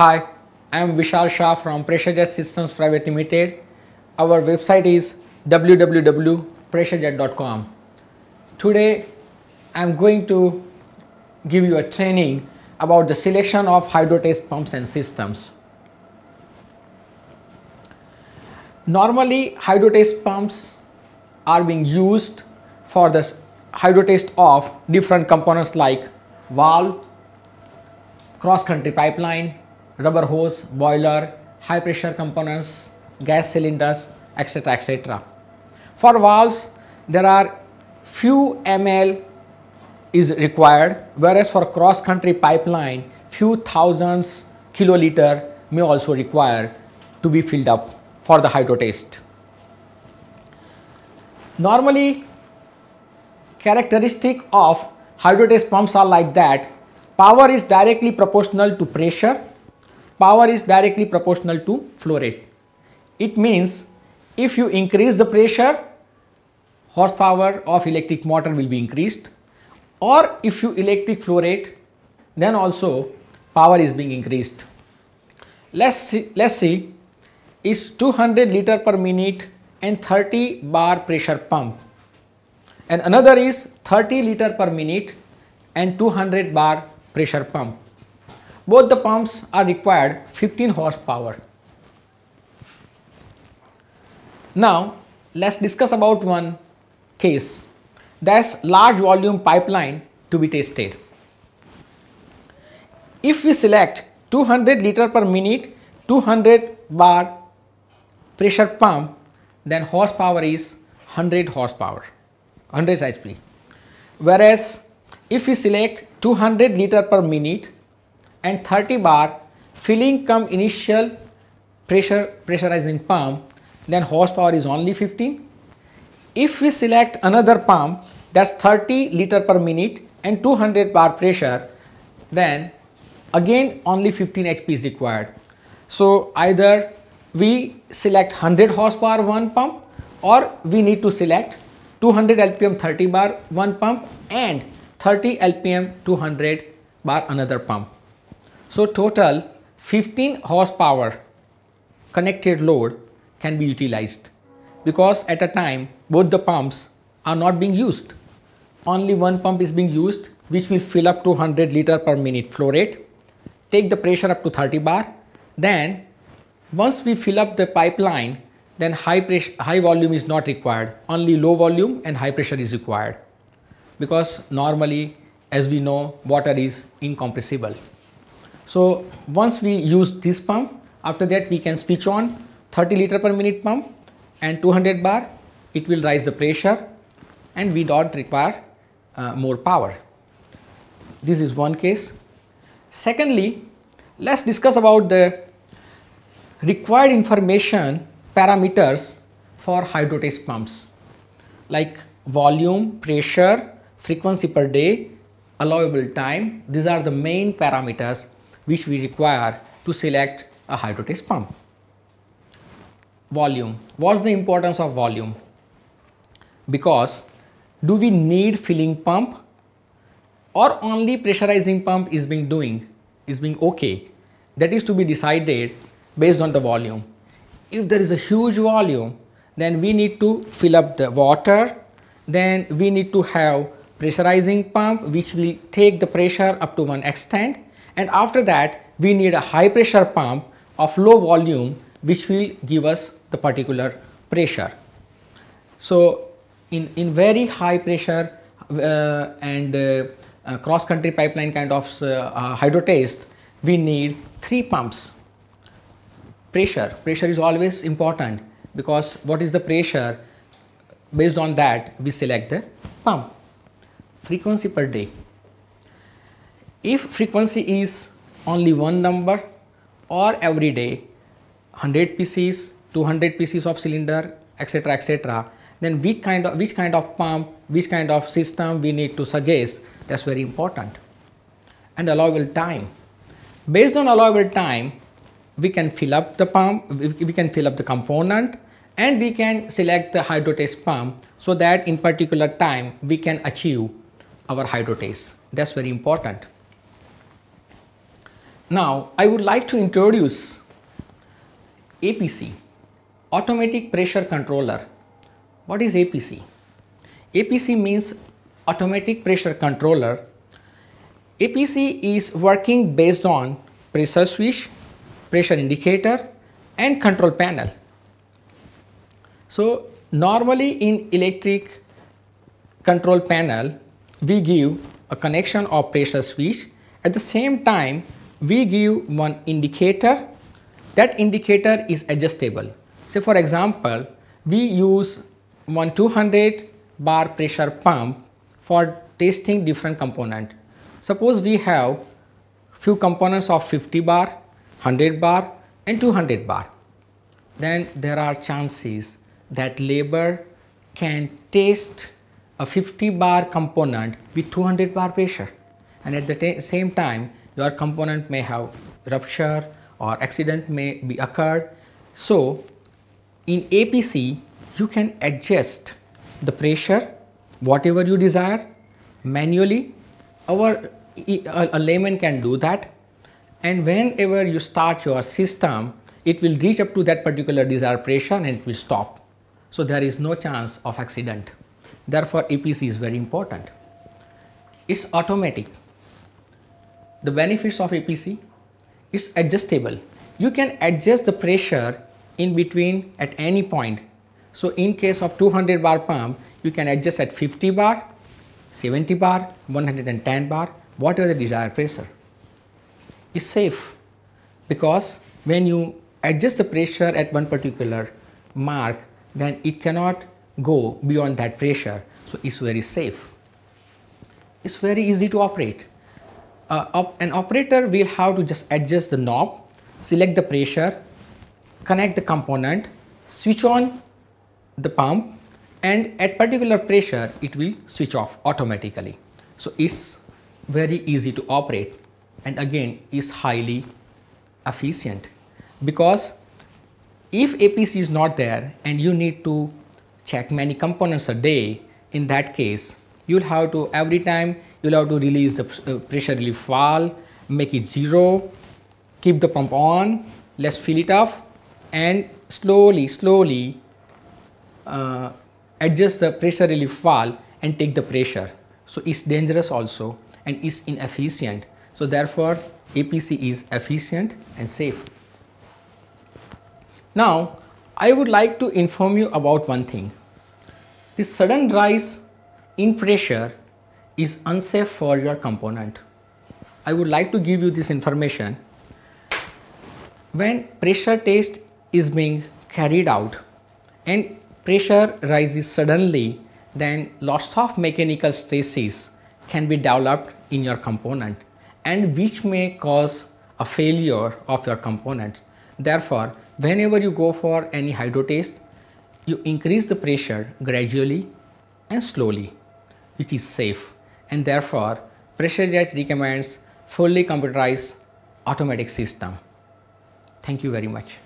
Hi, I am Vishal Shah from PressureJet Systems Private Limited. Our website is www.pressurejet.com. Today, I am going to give you a training about the selection of hydrotest pumps and systems. Normally, hydrotest pumps are being used for the hydrotest of different components like valve, cross-country pipeline, rubber hose, boiler, high pressure components, gas cylinders, etc. etc. For valves, there are few ml is required, whereas for cross country pipeline, few thousands kiloliter may also require to be filled up for the hydro test. Normally, characteristic of hydro test pumps are like that. Power is directly proportional to pressure power is directly proportional to flow rate. It means if you increase the pressure, horsepower of electric motor will be increased or if you electric flow rate, then also power is being increased. Let's see, let's see is 200 liter per minute and 30 bar pressure pump and another is 30 liter per minute and 200 bar pressure pump. Both the pumps are required 15 horsepower. Now let's discuss about one case that's large volume pipeline to be tested. If we select 200 liter per minute 200 bar pressure pump then horsepower is 100 horsepower 100 HP whereas if we select 200 liter per minute and 30 bar filling come initial pressure pressurizing pump then horsepower is only 15. If we select another pump that's 30 liter per minute and 200 bar pressure then again only 15 HP is required. So either we select 100 horsepower one pump or we need to select 200 LPM 30 bar one pump and 30 LPM 200 bar another pump. So total 15 horsepower connected load can be utilized because at a time both the pumps are not being used. Only one pump is being used which will fill up 200 liter per minute flow rate, take the pressure up to 30 bar. Then once we fill up the pipeline, then high, pressure, high volume is not required, only low volume and high pressure is required because normally as we know water is incompressible. So once we use this pump, after that we can switch on 30 liter per minute pump and 200 bar, it will rise the pressure and we don't require uh, more power. This is one case. Secondly, let's discuss about the required information parameters for hydrotest pumps like volume, pressure, frequency per day, allowable time. These are the main parameters which we require to select a hydrotaste pump. Volume. What's the importance of volume? Because do we need filling pump or only pressurizing pump is being doing is being okay that is to be decided based on the volume if there is a huge volume then we need to fill up the water then we need to have pressurizing pump which will take the pressure up to one extent and after that we need a high pressure pump of low volume which will give us the particular pressure. So, in, in very high pressure uh, and uh, uh, cross country pipeline kind of uh, uh, hydro test, we need three pumps. Pressure, pressure is always important because what is the pressure based on that we select the pump. Frequency per day, if frequency is only one number or every day 100 pieces 200 pieces of cylinder etc etc then which kind of which kind of pump which kind of system we need to suggest that's very important and allowable time based on allowable time we can fill up the pump we can fill up the component and we can select the hydro test pump so that in particular time we can achieve our hydro test that's very important now I would like to introduce APC, Automatic Pressure Controller. What is APC? APC means Automatic Pressure Controller. APC is working based on pressure switch, pressure indicator and control panel. So normally in electric control panel we give a connection of pressure switch at the same time we give one indicator. That indicator is adjustable. Say for example, we use one 200 bar pressure pump for testing different component. Suppose we have few components of 50 bar, 100 bar and 200 bar. Then there are chances that labor can test a 50 bar component with 200 bar pressure and at the same time your component may have rupture or accident may be occurred. So in APC, you can adjust the pressure, whatever you desire manually. Our a layman can do that. And whenever you start your system, it will reach up to that particular desired pressure and it will stop. So there is no chance of accident. Therefore, APC is very important. It's automatic the benefits of APC, it's adjustable. You can adjust the pressure in between at any point. So in case of 200 bar pump, you can adjust at 50 bar, 70 bar, 110 bar, whatever the desired pressure. It's safe because when you adjust the pressure at one particular mark, then it cannot go beyond that pressure. So it's very safe. It's very easy to operate. Uh, op an operator will have to just adjust the knob, select the pressure, connect the component, switch on the pump and at particular pressure it will switch off automatically. So it's very easy to operate and again is highly efficient because if APC is not there and you need to check many components a day in that case you'll have to every time you'll have to release the uh, pressure relief valve, make it zero, keep the pump on, let's fill it off and slowly, slowly uh, adjust the pressure relief valve and take the pressure. So it's dangerous also and it's inefficient. So therefore APC is efficient and safe. Now I would like to inform you about one thing. This sudden rise in pressure is unsafe for your component. I would like to give you this information. When pressure test is being carried out and pressure rises suddenly, then lots of mechanical stresses can be developed in your component and which may cause a failure of your components. Therefore, whenever you go for any hydro test, you increase the pressure gradually and slowly, which is safe and therefore PressureJet recommends fully computerized automatic system. Thank you very much.